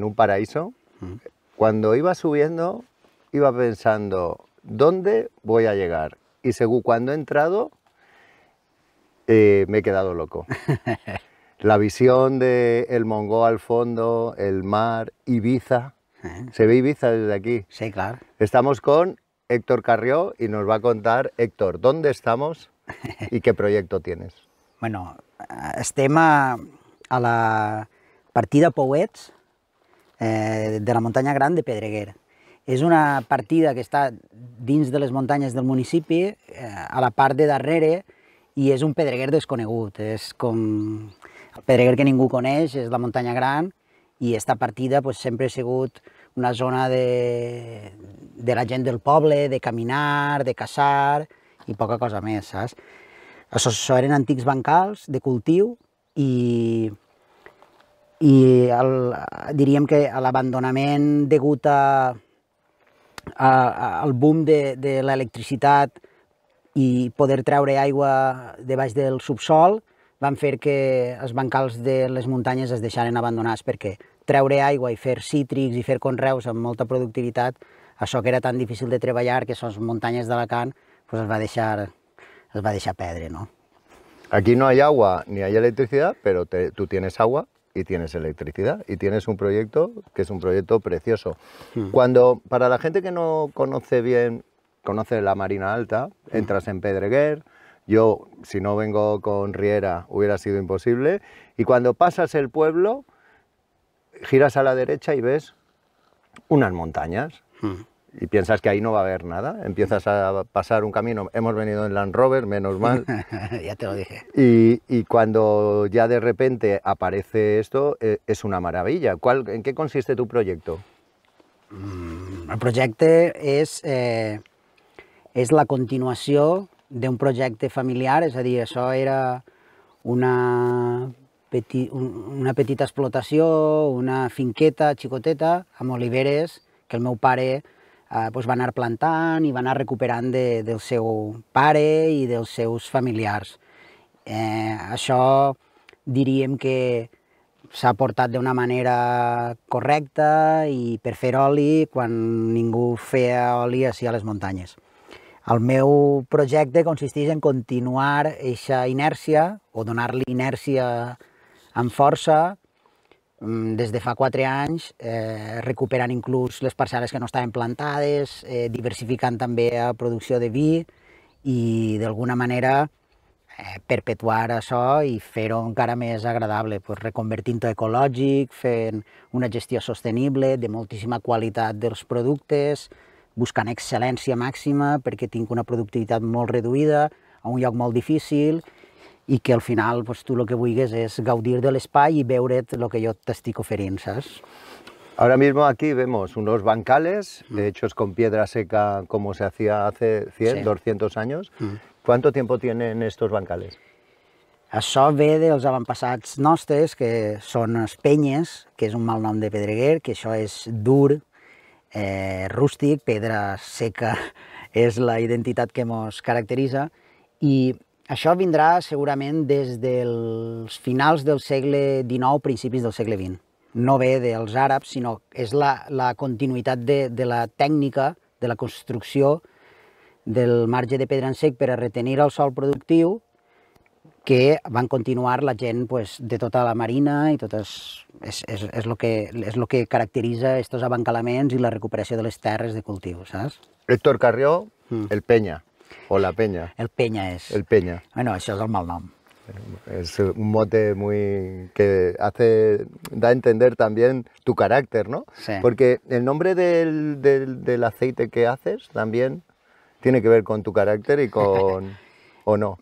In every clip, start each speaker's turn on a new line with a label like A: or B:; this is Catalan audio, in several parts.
A: en un paraíso, mm. cuando iba subiendo, iba pensando, ¿dónde voy a llegar? Y según cuando he entrado, eh, me he quedado loco. La visión de el Mongó al fondo, el mar, Ibiza. Eh. ¿Se ve Ibiza desde aquí? Sí, claro. Estamos con Héctor Carrió y nos va a contar, Héctor, ¿dónde estamos y qué proyecto tienes?
B: Bueno, eh, estem a, la partida Poets. eh, de la muntanya gran de Pedreguer. És una partida que està dins de les muntanyes del municipi, eh, a la part de darrere, i és un pedreguer desconegut. És com el pedreguer que ningú coneix, és la muntanya gran, i esta partida pues, sempre ha sigut una zona de, de la gent del poble, de caminar, de caçar i poca cosa més, saps? Això, això eren antics bancals de cultiu i i el, diríem que l'abandonament degut a, a, al boom de, de l'electricitat i poder treure aigua de baix del subsol van fer que els bancals de les muntanyes es deixaren abandonats perquè treure aigua i fer cítrics i fer conreus amb molta productivitat, això que era tan difícil de treballar que són les muntanyes d'Alacant, doncs es va deixar, es va deixar perdre, no?
A: Aquí no hi ha aigua ni hi ha electricitat, te, tu tens aigua y tienes electricidad y tienes un proyecto que es un proyecto precioso. Hmm. Cuando, para la gente que no conoce bien, conoce la Marina Alta, hmm. entras en Pedreguer, yo, si no vengo con Riera, hubiera sido imposible, y cuando pasas el pueblo, giras a la derecha y ves unas montañas. Hmm y piensas que ahí no va a haber nada. Empiezas a pasar un camino. Hemos venido en Land Rover, menos mal.
B: ya te lo dije.
A: Y, cuando ya de repente aparece esto, e, es una maravilla. ¿En qué consiste tu proyecto?
B: Mm, el proyecto es eh, continuación la de un proyecto familiar, es decir, eso era una, una petita explotación una finqueta chicoteta a oliveres que el meu eh, doncs va anar plantant i va anar recuperant de, del seu pare i dels seus familiars. Eh, això diríem que s'ha portat d'una manera correcta i per fer oli quan ningú feia oli així a les muntanyes. El meu projecte consisteix en continuar aquesta inèrcia o donar-li inèrcia amb força Mm, des de fa quatre anys, eh, recuperant inclús les parcel·les que no estaven plantades, eh, diversificant també la producció de vi i d'alguna manera eh, perpetuar això i fer-ho encara més agradable, pues, reconvertint-ho ecològic, fent una gestió sostenible, de moltíssima qualitat dels productes, buscant excel·lència màxima perquè tinc una productivitat molt reduïda, a un lloc molt difícil i que al final
A: pues, doncs, tu el que vulguis és gaudir de l'espai i veure't el que jo t'estic oferint, saps? Ahora mismo aquí vemos unos bancales mm. hechos con piedra seca como se hacía hace 100, sí. 200 años. Mm. ¿Cuánto tiempo tienen estos bancales?
B: Això ve dels avantpassats nostres, que són els penyes, que és un mal nom de pedreguer, que això és dur, eh, rústic, pedra seca, és la identitat que ens caracteritza, i això vindrà segurament des dels finals del segle XIX, principis del segle XX. No ve dels àrabs, sinó és la, la continuïtat de, de la tècnica de la construcció del marge de pedra en sec per a retenir el sol productiu que van continuar la gent pues, de tota la marina i totes... És, és, és, lo que, és lo que caracteritza aquests abancalaments i la recuperació de les terres de cultiu, saps?
A: Héctor Carrió, mm. el Penya. O la Peña. El Peña es. El Peña. Bueno, es es el nombre. Es un mote muy que hace da a entender también tu carácter, ¿no? Sí. Porque el nombre del, aceite que haces también tiene que ver con tu carácter y con o no.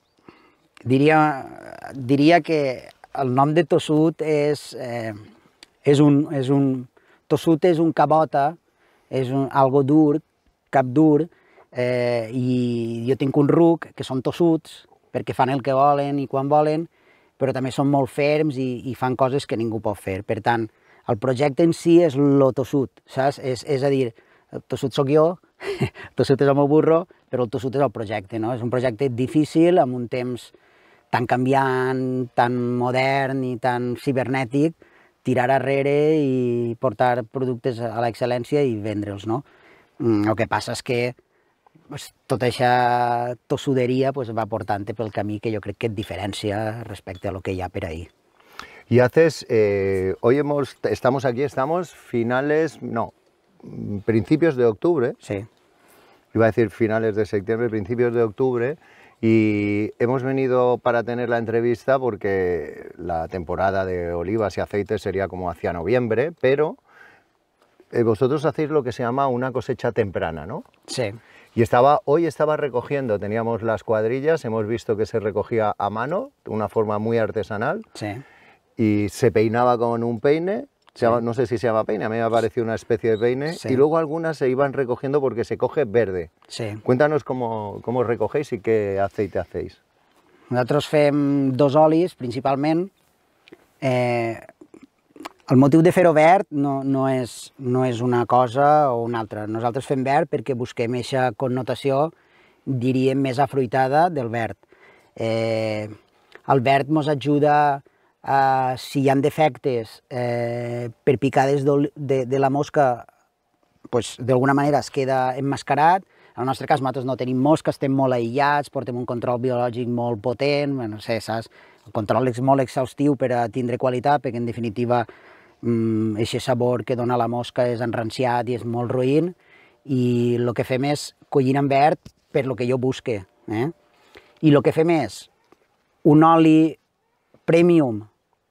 A: Diría
B: diría que el nombre de tosut es... eh, un tosut un un cabota, es algo duro, cap duro. eh, i jo tinc un ruc que són tossuts perquè fan el que volen i quan volen, però també són molt ferms i, i fan coses que ningú pot fer. Per tant, el projecte en si és lo tossut, saps? És, és a dir, el tossut sóc jo, el tossut és el meu burro, però el tossut és el projecte, no? És un projecte difícil, amb un temps tan canviant, tan modern i tan cibernètic, tirar arrere i portar productes a l'excel·lència i vendre'ls, no? Mm, el que passa és que pues, toda esa tosudería pues, va por el camí que yo creo que diferencia respecto
A: a lo que ya ha ahí. Y haces, hoy eh, hemos, estamos aquí, estamos finales, no, principios de octubre. Sí. Iba a decir finales de septiembre, principios de octubre. Y hemos venido para tener la entrevista porque la temporada de olivas y aceites sería como hacia noviembre, pero eh, vosotros hacéis lo que se llama una cosecha temprana, ¿no? Sí. Y estaba, hoy estaba recogiendo, teníamos las cuadrillas, hemos visto que se recogía a mano, de una forma muy artesanal. Sí. Y se peinaba con un peine, no sé si se llama peine, a mí me ha parecido una especie de peine. Y luego algunas se iban recogiendo porque se coge verde. Cuéntanos cómo, cómo recogéis y qué aceite hacéis.
B: Nosotros hacemos dos olis, principalmente, eh, El motiu de fer-ho verd no, no, és, no és una cosa o una altra. Nosaltres fem verd perquè busquem aquesta connotació, diríem, més afruitada del verd. Eh, el verd ens ajuda a, eh, si hi ha defectes eh, per picades de, de, de la mosca, pues, d'alguna manera es queda emmascarat. En el nostre cas, nosaltres no tenim mosca, estem molt aïllats, portem un control biològic molt potent, no sé, saps? El control és molt exhaustiu per a tindre qualitat, perquè en definitiva aquest mm, sabor que dona la mosca és enranciat i és molt roïn i el que fem és collir en verd per lo que jo busque. Eh? I el que fem és un oli premium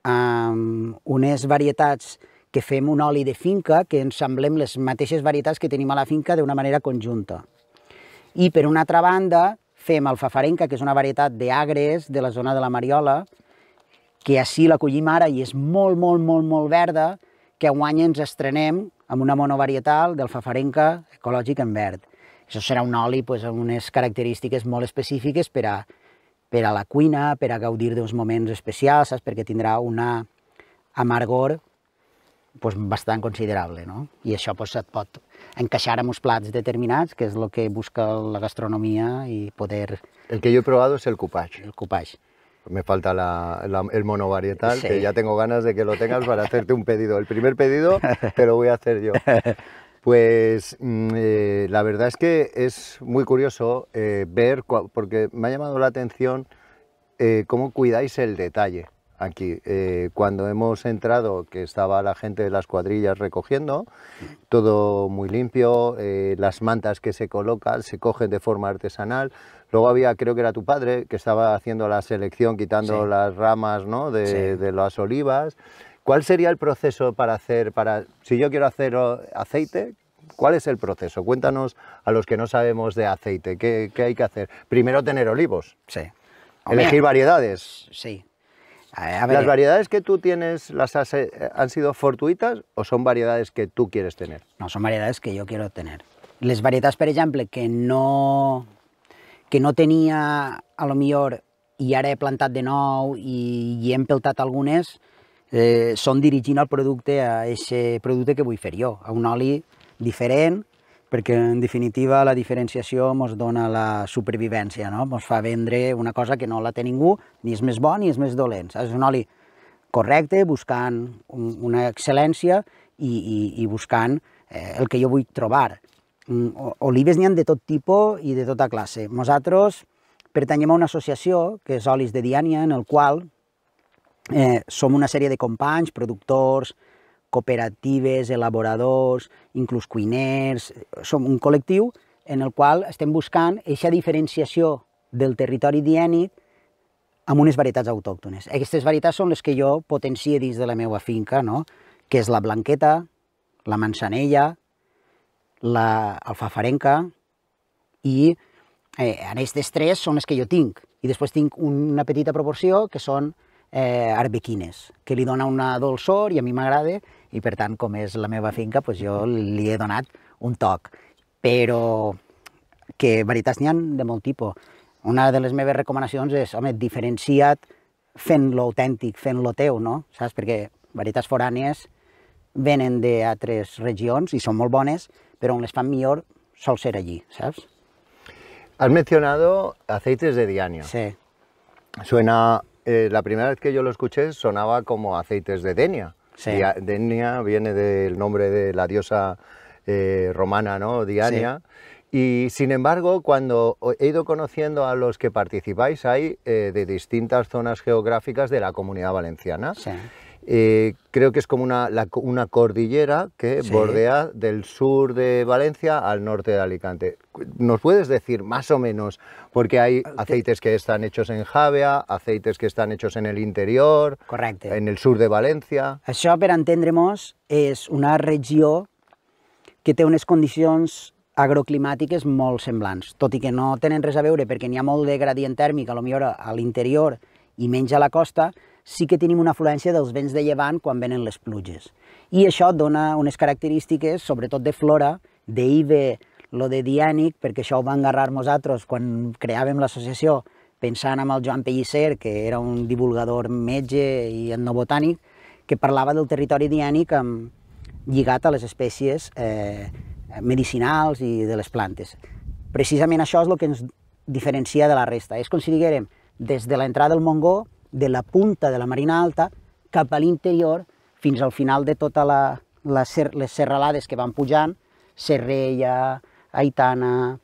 B: amb unes varietats que fem un oli de finca que ens semblem les mateixes varietats que tenim a la finca d'una manera conjunta. I per una altra banda fem alfafarenca, que és una varietat d'agres de la zona de la Mariola, que així la collim ara i és molt, molt, molt, molt verda, que guany ens estrenem amb una monovarietal del fafarenca ecològic en verd. Això serà un oli pues, amb unes característiques molt específiques per a, per a la cuina, per a gaudir d'uns moments especials, saps? perquè tindrà una amargor pues, bastant considerable. No? I això pues, et pot encaixar en uns plats determinats, que és el que busca la
A: gastronomia i poder... El que jo he provat és el cupatge. El cupatge. Me falta el monovarietal, que ya tengo ganas de que lo tengas para hacerte un pedido. El primer pedido te lo voy a hacer yo. Pues mm, eh, la verdad es que es muy curioso eh, ver, porque me ha llamado la atención eh, cómo cuidáis el detalle aquí. cuando hemos entrado, que estaba la gente de las cuadrillas recogiendo, todo muy limpio, las mantas que se colocan se cogen de forma artesanal, Luego había, creo que era tu padre, que estaba haciendo la selección, quitando las ramas ¿no? de, las olivas. ¿Cuál sería el proceso para hacer, para, si yo quiero hacer aceite, ¿cuál es el proceso? Cuéntanos a los que no sabemos de aceite, ¿qué, hay que hacer? Primero tener olivos. Sí. Elegir variedades. Sí. ¿Las variedades que tú tienes las eh, han sido fortuitas o son variedades que tú quieres tener? No, son variedades que yo quiero tener.
B: Las variedades, por ejemplo, que no que no tenia, a lo millor, i ara he plantat de nou i, i he empeltat algunes, eh, són dirigint el producte a aquest producte que vull fer jo, a un oli diferent, perquè en definitiva la diferenciació ens dona la supervivència, no? ens fa vendre una cosa que no la té ningú, ni és més bon ni és més dolent. És un oli correcte, buscant una excel·lència i, i, i buscant eh, el que jo vull trobar. Mm, olives n'hi han de tot tipus i de tota classe. Nosaltres pertanyem a una associació, que és Olis de Diània, en el qual eh, som una sèrie de companys, productors, cooperatives, elaboradors, inclús cuiners... Som un col·lectiu en el qual estem buscant aquesta diferenciació del territori diènic amb unes varietats autòctones. Aquestes varietats són les que jo potencie dins de la meva finca, no? que és la blanqueta, la manzanella, la alfafarenca i eh, en aquestes tres són les que jo tinc. I després tinc una petita proporció que són eh, arbequines, que li dona una dolçor i a mi m'agrada i per tant, com és la meva finca, doncs jo li he donat un toc. Però que veritats n'hi ha de molt tipus. Una de les meves recomanacions és, home, diferencia't fent-lo autèntic, fent-lo teu, no? Saps? Perquè veritats forànies venen d'altres regiones y son muy bones, pero on les fan millor sol ser allí, ¿sabes?
A: Has mencionado aceites de diania. Sí. Suena, eh, la primera vez que yo lo escuché sonaba como aceites de denia. Sí. denia viene del nombre de la diosa eh, romana, ¿no? Diania. Sí. Y sin embargo, cuando he ido conociendo a los que participáis, hay eh, de distintas zonas geográficas de la comunidad valenciana. Sí. Eh, creo que es como una, cordillera que bordea del sur de Valencia al norte de Alicante. ¿Nos puedes decir más o menos? Porque hay ah, aceites que están hechos en Javea, aceites que están hechos en el interior, en el sur de Valencia?
B: Eso, para entendre es una región que tiene unas condiciones agroclimàtiques molt semblants, tot i que no tenen res a veure perquè n'hi ha de gradient tèrmic, a lo millor al interior y menys a la costa, sí que tenim una afluència dels vents de llevant quan venen les pluges. I això dona unes característiques, sobretot de flora, d'IVE, lo de diànic, perquè això ho va engarrar nosaltres quan creàvem l'associació, pensant amb el Joan Pellicer, que era un divulgador metge i etnobotànic, que parlava del territori diànic amb, lligat a les espècies eh, medicinals i de les plantes. Precisament això és el que ens diferencia de la resta. És com si diguérem, des de l'entrada del Mongó de la punta de la Marina Alta cap a l'interior fins al final de totes la, ser, les serralades que van pujant, Serrella, Aitana,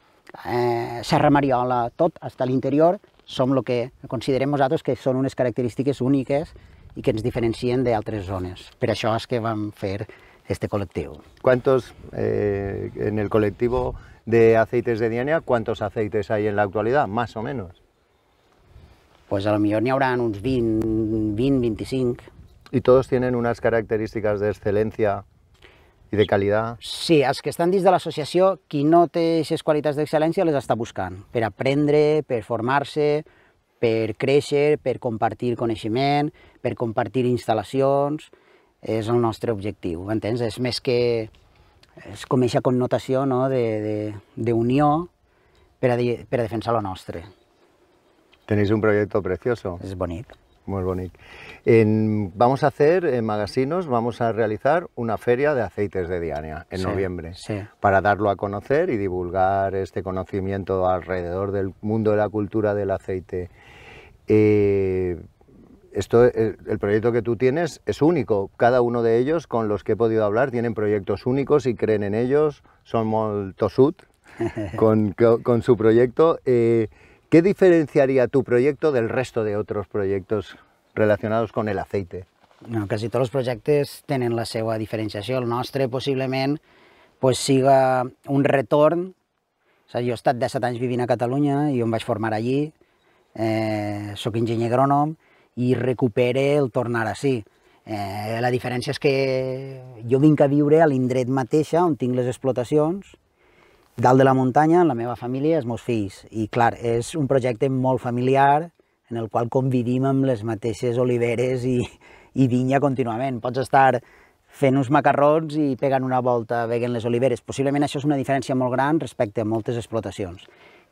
B: eh, Serra Mariola, tot, fins a l'interior, som el que considerem nosaltres que són unes característiques úniques i que ens diferencien d'altres zones. Per això és que vam fer este col·lectiu.
A: ¿Cuántos eh, en el col·lectiu de aceites de Diania, cuántos aceites hay en la actualidad, más o menos? pues a lo mejor ni haurà uns 20, 20, 25. ¿Y todos tienen unas características de excelencia
B: i de qualitat? Sí, els que estan dins de asociación, qui no esas aquestes de excelencia, les està buscant per aprendre, per formarse, para per créixer, per compartir coneixement, per compartir instalaciones. És el nostre objectiu, entens? És més que... És como esa connotació no? de, de, de per, a, per
A: para defensar lo nostre. Tenéis un proyecto precioso. Es bonito. Muy bonito. En, vamos a hacer en Magasinos, vamos a realizar una feria de aceites de Diana en noviembre para darlo a conocer y divulgar este conocimiento alrededor del mundo de la cultura del aceite. Eh, esto, eh, el proyecto que tú tienes es único. Cada uno de ellos con los que he podido hablar tienen proyectos únicos y creen en ellos. Son muy con, con, su proyecto. Eh, ¿Qué diferenciaría tu proyecto del resto de otros proyectos relacionados con el aceite?
B: No, quasi tots els projectes tenen la seva diferenciació. El nostre possiblement pues, siga un retorn. O sigui, jo he estat 17 anys vivint a Catalunya i em vaig formar allí, eh, soc enginyer agrònom i recupere el tornar així. Eh, la diferència és que jo vinc a viure a l'indret mateixa on tinc les explotacions, dalt de la muntanya, la meva família, els meus fills. I, clar, és un projecte molt familiar en el qual convidim amb les mateixes oliveres i, i vinya contínuament. Pots estar fent uns macarrons i pegant una volta veient les oliveres. Possiblement això és una diferència molt gran respecte a moltes explotacions,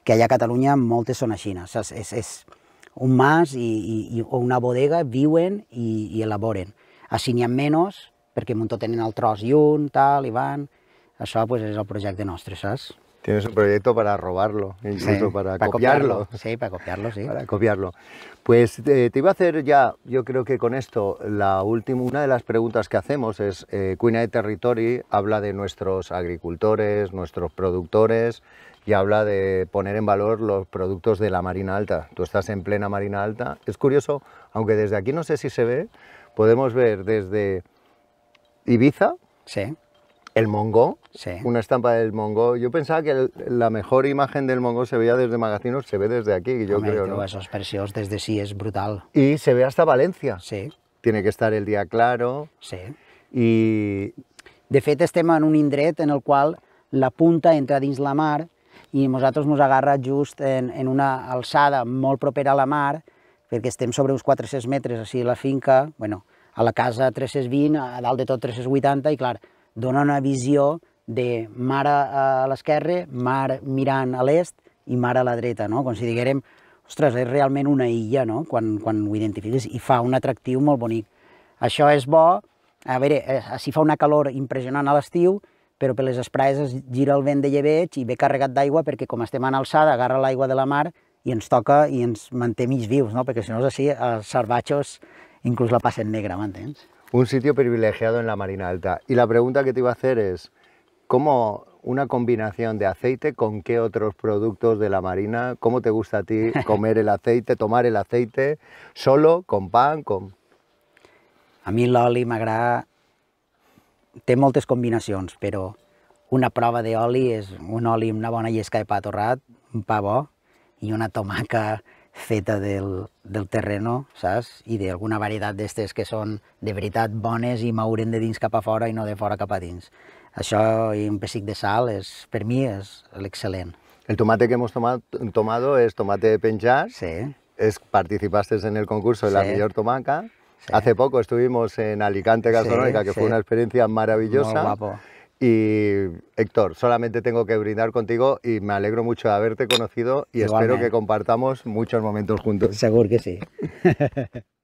B: que allà a Catalunya moltes són així. O sigui, és, és un mas i, i, o una bodega, viuen i, i elaboren. Així n'hi ha menys, perquè muntó tenen el tros i un, tal, i van Eso pues, es el proyecto de ¿sabes?
A: Tienes un proyecto para robarlo, incluso para, copiarlo.
B: Sí, para copiarlo, sí.
A: Para copiarlo. Pues eh, te iba a hacer ya, yo creo que con esto, la última, una de las preguntas que hacemos es, eh, Cuina Territory habla de nuestros agricultores, nuestros productores, y habla de poner en valor los productos de la Marina Alta. Tú estás en plena Marina Alta. Es curioso, aunque desde aquí no sé si se ve, podemos ver desde Ibiza, sí el Mongo, sí. una estampa del Mongo. Yo pensaba que la mejor imagen del Mongo se veía desde Magacinos, se ve desde aquí, yo creo. ¿no? Esos precios desde sí es brutal. Y se ve hasta Valencia. Sí. Tiene que estar el día claro. Sí. Y De fet, estem
B: en un indret en el cual la punta entra dins la mar i nosaltres nos agarra just en, una alzada molt propera a la mar, porque estem sobre uns 400 metres, así la finca, bueno, a la casa 320, a dalt de tot 380, y claro, dona una visió de mar a l'esquerra, mar mirant a l'est i mar a la dreta, no? com si diguérem, ostres, és realment una illa no? quan, quan ho identifiques i fa un atractiu molt bonic. Això és bo, a veure, si eh, fa una calor impressionant a l'estiu, però per les esprades es gira el vent de lleveig i ve carregat d'aigua perquè com estem en alçada agarra l'aigua de la mar i ens toca i ens manté mig vius, no? perquè si no és així els salvatges
A: inclús la passen negra, m'entens? Un sitio privilegiado en la Marina Alta. Y la pregunta que te iba a hacer es, ¿cómo una combinación de aceite con qué otros productos de la Marina? ¿Cómo te gusta a ti comer el aceite, tomar el aceite? ¿Solo, con pan, con...? A mí l'oli m'agrada... Té moltes combinacions,
B: pero una prova oli és un oli amb una bona de patorrat, un pavo y i una tomaca feta del, del terreno, saps? I d'alguna varietat d'estes que són de veritat bones i mouren de dins cap a fora i no de fora cap a dins.
A: Això i un pessic de sal, és, per mi, és l'excel·lent. El tomate que hemos tomado, tomado es tomate de penjar. Sí. Es, participaste en el concurso de la sí. tomaca. Sí. Hace poco estuvimos en Alicante Gastronómica, sí, que fue una experiencia maravillosa. Muy guapo Y Héctor, solamente tengo que brindar contigo y me alegro mucho de haberte conocido y espero que compartamos muchos momentos juntos. Seguro que sí.